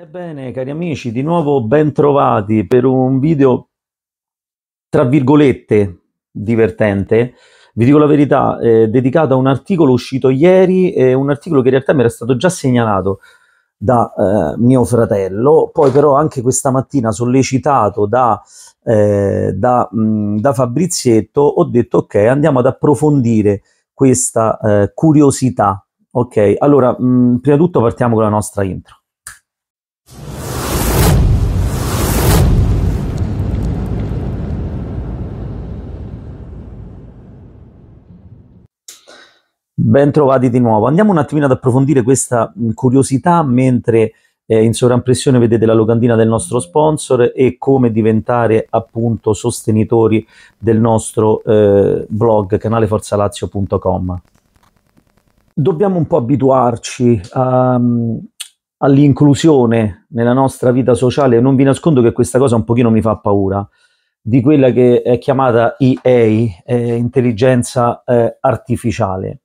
Ebbene, cari amici, di nuovo ben trovati per un video tra virgolette divertente. Vi dico la verità, eh, dedicato a un articolo uscito ieri, eh, un articolo che in realtà mi era stato già segnalato da eh, mio fratello, poi però anche questa mattina sollecitato da, eh, da, mh, mm, da Fabrizietto ho detto ok, andiamo ad approfondire questa eh, curiosità. Ok, allora mh, mm, prima di tutto partiamo con la nostra intro. Bentrovati di nuovo. Andiamo un attimino ad approfondire questa curiosità mentre eh, in sovraimpressione vedete la locandina del nostro sponsor e come diventare appunto sostenitori del nostro eh, blog canaleforzalazio.com. Dobbiamo un po' abituarci a, all'inclusione nella nostra vita sociale. Non vi nascondo che questa cosa un pochino mi fa paura di quella che è chiamata EA, eh, intelligenza eh, artificiale.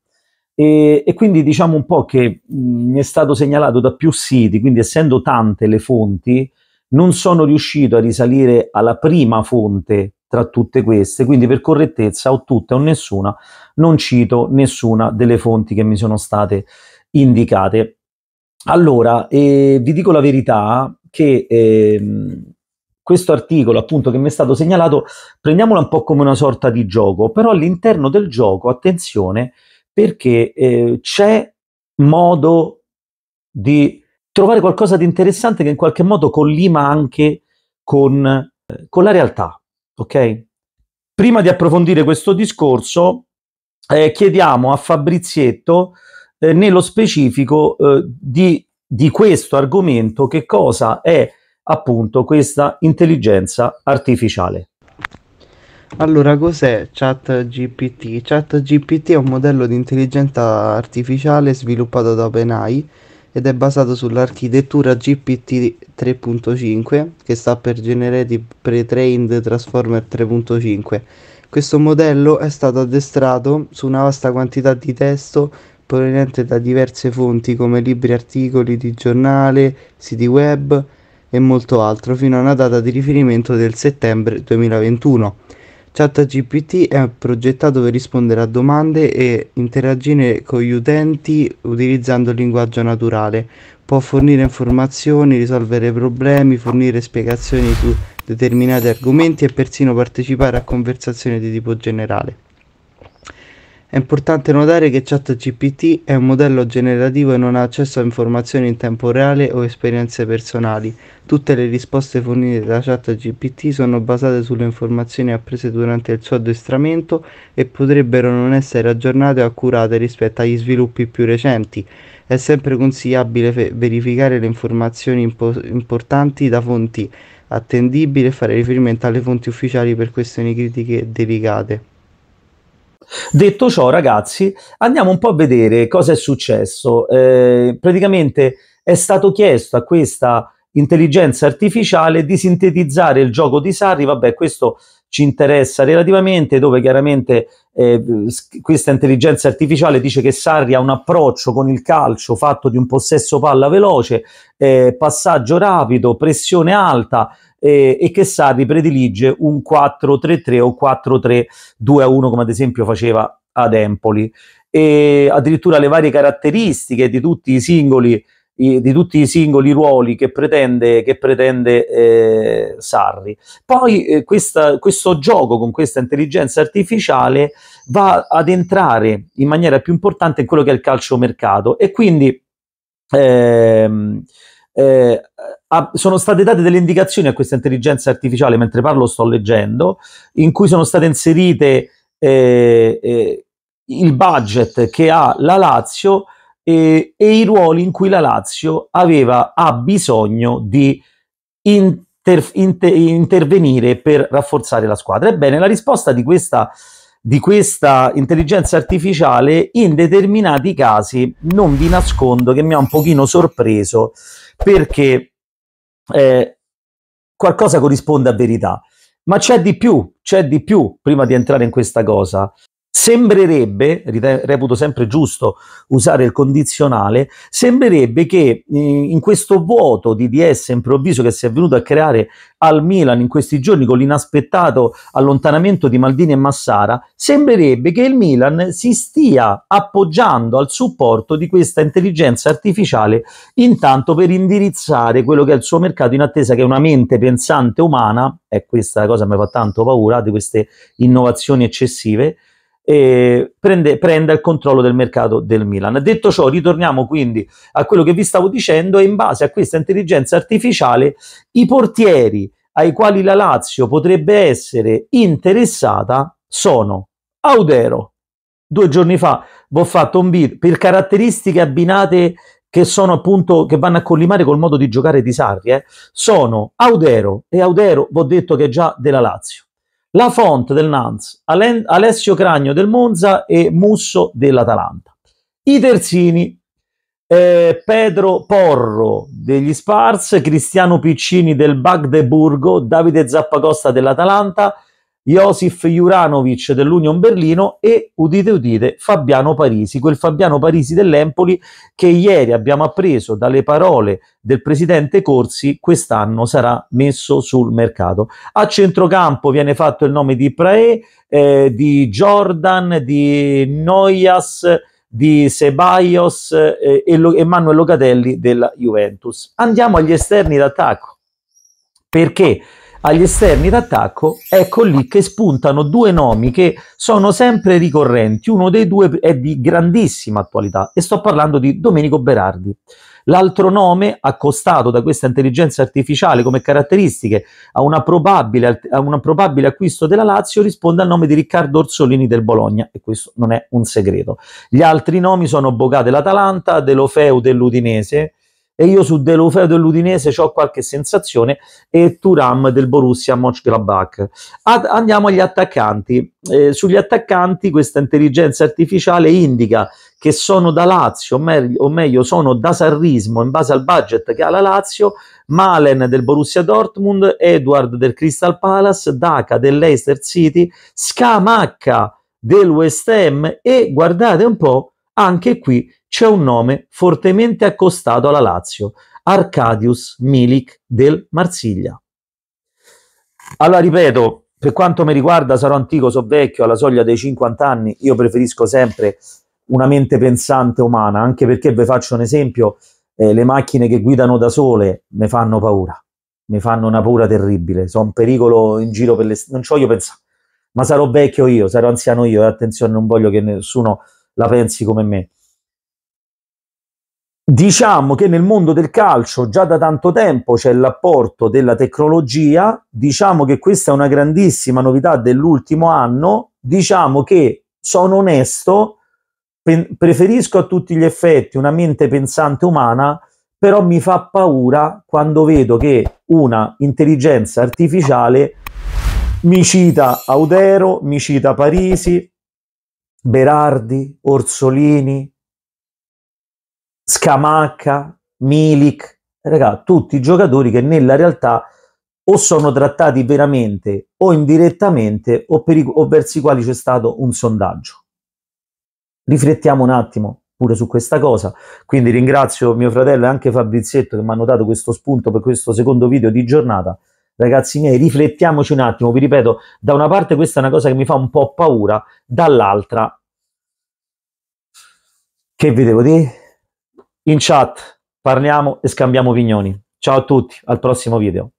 E, e, quindi diciamo un po' che mi è stato segnalato da più siti, quindi essendo tante le fonti, non sono riuscito a risalire alla prima fonte tra tutte queste, quindi per correttezza o tutte o nessuna, non cito nessuna delle fonti che mi sono state indicate. Allora, eh, vi dico la verità che eh, questo articolo appunto che mi è stato segnalato, prendiamolo un po' come una sorta di gioco, però all'interno del gioco, attenzione, perché eh, c'è modo di trovare qualcosa di interessante che in qualche modo collima anche con, eh, con la realtà, ok? Prima di approfondire questo discorso, eh, chiediamo a Fabrizietto eh, nello specifico eh, di, di questo argomento che cosa è appunto questa intelligenza artificiale. Allora, cos'è ChatGPT? ChatGPT è un modello di intelligenza artificiale sviluppato da OpenAI ed è basato sull'architettura GPT 3.5, che sta per Generative Pre-trained Transformer 3.5. Questo modello è stato addestrato su una vasta quantità di testo proveniente da diverse fonti come libri, articoli di giornale, siti web e molto altro, fino a una data di riferimento del settembre 2021 ChatGPT è progettato per rispondere a domande e interagire con gli utenti utilizzando il linguaggio naturale. Può fornire informazioni, risolvere problemi, fornire spiegazioni su determinati argomenti e persino partecipare a conversazioni di tipo generale. È importante notare che ChatGPT è un modello generativo e non ha accesso a informazioni in tempo reale o esperienze personali. Tutte le risposte fornite da ChatGPT sono basate sulle informazioni apprese durante il suo addestramento e potrebbero non essere aggiornate o accurate rispetto agli sviluppi più recenti. È sempre consigliabile fe- verificare le informazioni impo- importanti da fonti attendibili e fare riferimento alle fonti ufficiali per questioni critiche delicate. Detto ciò, ragazzi, andiamo un po' a vedere cosa è successo. Eh, praticamente è stato chiesto a questa intelligenza artificiale di sintetizzare il gioco di Sarri. Vabbè, questo ci interessa relativamente, dove chiaramente eh, questa intelligenza artificiale dice che Sarri ha un approccio con il calcio fatto di un possesso palla veloce, eh, passaggio rapido, pressione alta eh, e che Sarri predilige un 4-3-3 o 4-3-2-1 come ad esempio faceva ad Empoli. E addirittura le varie caratteristiche di tutti i singoli di tutti i singoli ruoli che pretende, che pretende eh, Sarri. Poi eh, questa, questo gioco con questa intelligenza artificiale va ad entrare in maniera più importante in quello che è il calcio mercato e quindi ehm, eh, a, sono state date delle indicazioni a questa intelligenza artificiale, mentre parlo sto leggendo, in cui sono state inserite eh, eh, il budget che ha la Lazio e, e i ruoli in cui la Lazio aveva, ha bisogno di inter, inter, intervenire per rafforzare la squadra. Ebbene, la risposta di questa, di questa intelligenza artificiale in determinati casi, non vi nascondo, che mi ha un pochino sorpreso, perché eh, qualcosa corrisponde a verità. Ma c'è di più, c'è di più prima di entrare in questa cosa. Sembrerebbe, reputo sempre giusto usare il condizionale, sembrerebbe che eh, in questo vuoto di DS improvviso che si è venuto a creare al Milan in questi giorni con l'inaspettato allontanamento di Maldini e Massara, sembrerebbe che il Milan si stia appoggiando al supporto di questa intelligenza artificiale intanto per indirizzare quello che è il suo mercato in attesa che una mente pensante umana, e questa cosa mi fa tanto paura di queste innovazioni eccessive, eh, prende, prenda il controllo del mercato del Milan. Detto ciò, ritorniamo quindi a quello che vi stavo dicendo e in base a questa intelligenza artificiale i portieri ai quali la Lazio potrebbe essere interessata sono Audero. Due giorni fa vi ho fatto un video per caratteristiche abbinate che sono appunto che vanno a collimare col modo di giocare di Sarri, eh? sono Audero e Audero vi ho detto che è già della Lazio. La font del Nanz, Alessio Cragno del Monza e Musso dell'Atalanta. I terzini, eh, Pedro Porro degli Spars, Cristiano Piccini del Bagdeburgo, Davide Zappacosta dell'Atalanta, Josif Juranovic dell'Union Berlino e, udite udite, Fabiano Parisi, quel Fabiano Parisi dell'Empoli che ieri abbiamo appreso dalle parole del presidente Corsi quest'anno sarà messo sul mercato. A centrocampo viene fatto il nome di Prae, eh, di Jordan, di Noias, di Sebaios eh, e, Lo- e Manuel Locatelli della Juventus. Andiamo agli esterni d'attacco. Perché? agli esterni d'attacco, ecco lì che spuntano due nomi che sono sempre ricorrenti. Uno dei due è di grandissima attualità e sto parlando di Domenico Berardi. L'altro nome, accostato da questa intelligenza artificiale come caratteristiche a, una probabile, a un probabile acquisto della Lazio, risponde al nome di Riccardo Orsolini del Bologna, e questo non è un segreto. Gli altri nomi sono Bogà dell'Atalanta, Delofeu dell'Udinese, e io su Delofeo dell'Udinese ho qualche sensazione e Turam del Borussia Mönchengladbach. Ad, andiamo agli attaccanti. Eh, sugli attaccanti questa intelligenza artificiale indica che sono da Lazio, o, me o meglio sono da Sarrismo in base al budget che ha la Lazio, Malen del Borussia Dortmund, Edward del Crystal Palace, Daka dell'Eister City, Scamacca del West Ham e guardate un po' Anche qui c'è un nome fortemente accostato alla Lazio, Arcadius Milik del Marsiglia. Allora ripeto, per quanto mi riguarda sarò antico, so vecchio, alla soglia dei 50 anni, io preferisco sempre una mente pensante umana, anche perché vi faccio un esempio, eh, le macchine che guidano da sole mi fanno paura, mi fanno una paura terribile, sono un pericolo in giro per le... non ci voglio pensare, ma sarò vecchio io, sarò anziano io, e attenzione, non voglio che nessuno la pensi come me. Diciamo che nel mondo del calcio già da tanto tempo c'è l'apporto della tecnologia, diciamo che questa è una grandissima novità dell'ultimo anno, diciamo che sono onesto, preferisco a tutti gli effetti una mente pensante umana, però mi fa paura quando vedo che una intelligenza artificiale mi cita Audero, mi cita Parisi, Berardi, Orsolini, Scamacca, Milik, raga, tutti giocatori che nella realtà o sono trattati veramente o indirettamente o, per i, o verso i quali c'è stato un sondaggio. Riflettiamo un attimo pure su questa cosa, quindi ringrazio mio fratello e anche Fabrizietto che mi hanno dato questo spunto per questo secondo video di giornata. Ragazzi miei, riflettiamoci un attimo, vi ripeto, da una parte questa è una cosa che mi fa un po' paura, dall'altra che vi devo dire? In chat parliamo e scambiamo opinioni. Ciao a tutti, al prossimo video.